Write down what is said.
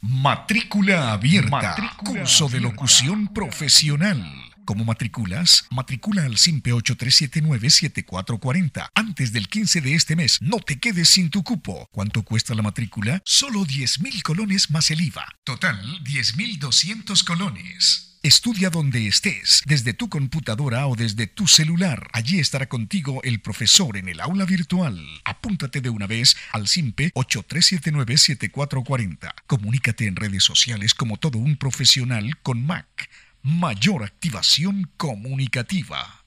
Matrícula abierta. Curso de locución profesional. ¿Cómo matriculas? Matricula al CIMPE 8379-7440. Antes del 15 de este mes, no te quedes sin tu cupo. ¿Cuánto cuesta la matrícula? Solo 10.000 colones más el IVA. Total, 10.200 colones. Estudia donde estés, desde tu computadora o desde tu celular. Allí estará contigo el profesor en el aula virtual. Apúntate de una vez al SIMPE 83797440. 7440 Comunícate en redes sociales como todo un profesional con MAC. Mayor activación comunicativa.